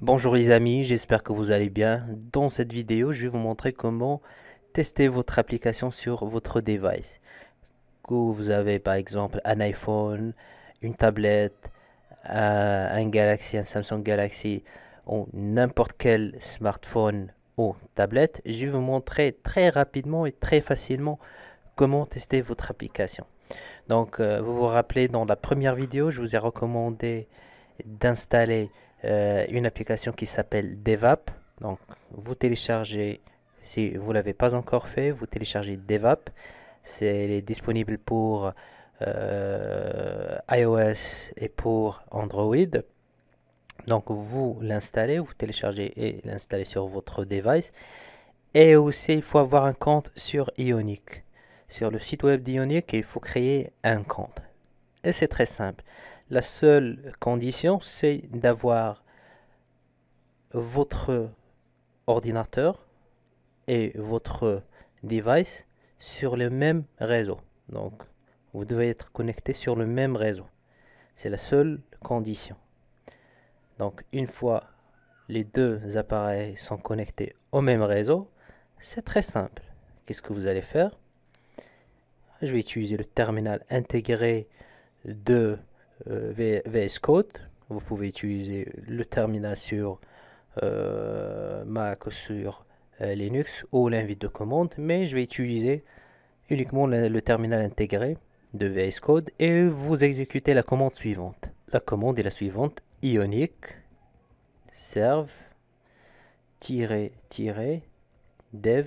Bonjour les amis, j'espère que vous allez bien. Dans cette vidéo, je vais vous montrer comment tester votre application sur votre device. Que vous avez par exemple un iPhone, une tablette, un, Galaxy, un Samsung Galaxy ou n'importe quel smartphone ou tablette, je vais vous montrer très rapidement et très facilement comment tester votre application. Donc, euh, vous vous rappelez, dans la première vidéo, je vous ai recommandé d'installer euh, une application qui s'appelle DevApp. Donc vous téléchargez, si vous ne l'avez pas encore fait, vous téléchargez DevApp. C'est disponible pour euh, iOS et pour Android. Donc vous l'installez, vous téléchargez et l'installez sur votre device. Et aussi, il faut avoir un compte sur Ionic. Sur le site web d'Ionic, il faut créer un compte. Et c'est très simple. La seule condition, c'est d'avoir votre ordinateur et votre device sur le même réseau. Donc, vous devez être connecté sur le même réseau. C'est la seule condition. Donc, une fois les deux appareils sont connectés au même réseau, c'est très simple. Qu'est-ce que vous allez faire Je vais utiliser le terminal intégré de VS Code. Vous pouvez utiliser le terminal sur euh, Mac ou sur euh, Linux ou l'invite de commande, mais je vais utiliser uniquement le, terminal intégré de VS Code et vous exécutez la commande suivante. La commande est la suivante ionic serve tirer tirer dev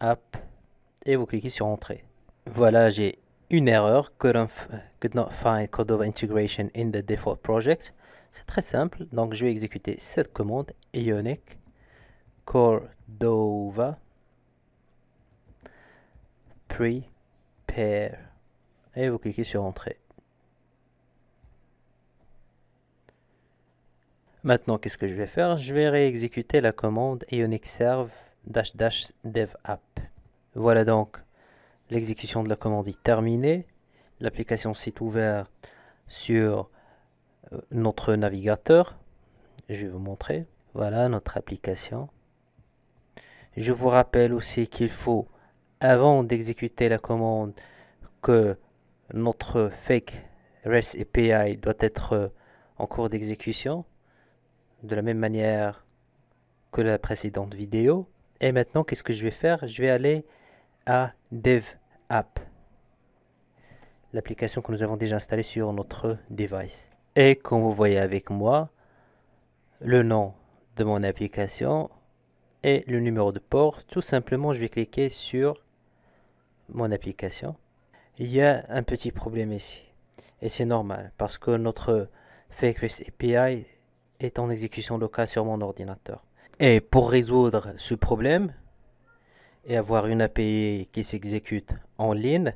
app et vous cliquez sur entrée. Voilà, j'ai une erreur, could not find Cordova integration in the default project. C'est très simple, donc je vais exécuter cette commande ionic cordova prepare et vous cliquez sur entrée. Maintenant, qu'est-ce que je vais faire Je vais réexécuter la commande ionic serve dash dash dev app. Voilà donc L'exécution de la commande est terminée. L'application s'est ouverte sur euh, notre navigateur. Je vais vous montrer. Voilà notre application. Je vous rappelle aussi qu'il faut, avant d'exécuter la commande, que notre fake REST API doit être euh, en cours d'exécution. De la même manière que la précédente vidéo. Et maintenant, qu'est-ce que je vais faire Je vais aller à dev App, l'application que nous avons déjà installée sur notre device. Et comme vous voyez avec moi, le nom de mon application et le numéro de port. Tout simplement, je vais cliquer sur mon application. Il y a un petit problème ici. Et c'est normal parce que notre REST API est en exécution locale sur mon ordinateur. Et pour résoudre ce problème, et avoir une API qui s'exécute en ligne,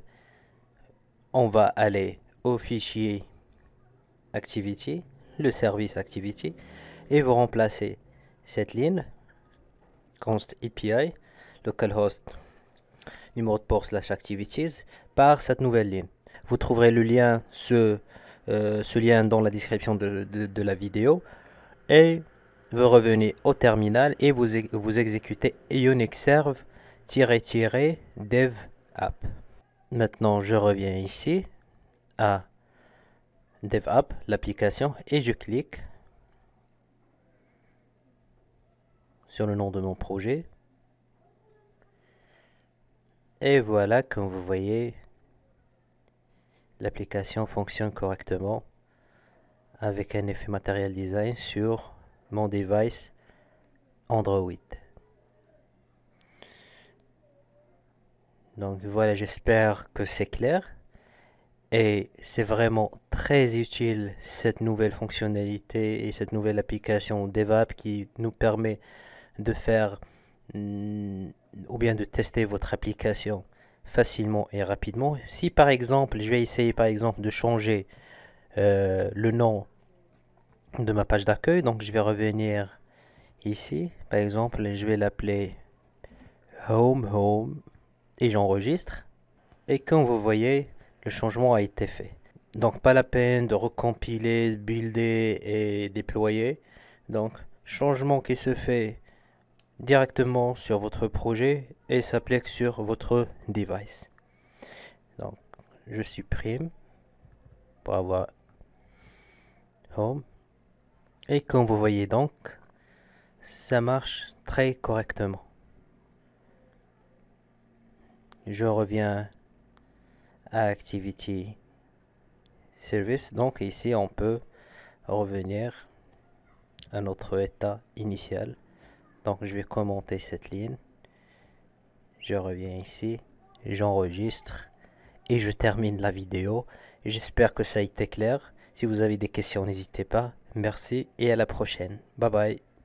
on va aller au fichier Activity, le service Activity, et vous remplacez cette ligne const API localhost numéro de port slash activities par cette nouvelle ligne. Vous trouverez le lien, ce, euh, ce lien dans la description de, la vidéo et vous revenez au terminal et vous, vous exécutez Unix serve dev app. Maintenant, je reviens ici à dev app, l'application, et je clique sur le nom de mon projet. Et voilà, comme vous voyez, l'application fonctionne correctement avec un effet matériel design sur mon device Android. Donc voilà, j'espère que c'est clair. Et c'est vraiment très utile cette nouvelle fonctionnalité et cette nouvelle application DevApp qui nous permet de faire mm, ou bien de tester votre application facilement et rapidement. Si par exemple, je vais essayer par exemple de changer euh, le nom de ma page d'accueil, donc je vais revenir ici. Par exemple, je vais l'appeler Home Home et j'enregistre. Et comme vous voyez, le changement a été fait. Donc pas la peine de recompiler, builder et déployer. Donc changement qui se fait directement sur votre projet et s'applique sur votre device. Donc je supprime pour avoir home. Et comme vous voyez donc, ça marche très correctement je reviens à Activity Service. Donc ici, on peut revenir à notre état initial. Donc je vais commenter cette ligne. Je reviens ici, j'enregistre et je termine la vidéo. J'espère que ça a été clair. Si vous avez des questions, n'hésitez pas. Merci et à la prochaine. Bye bye.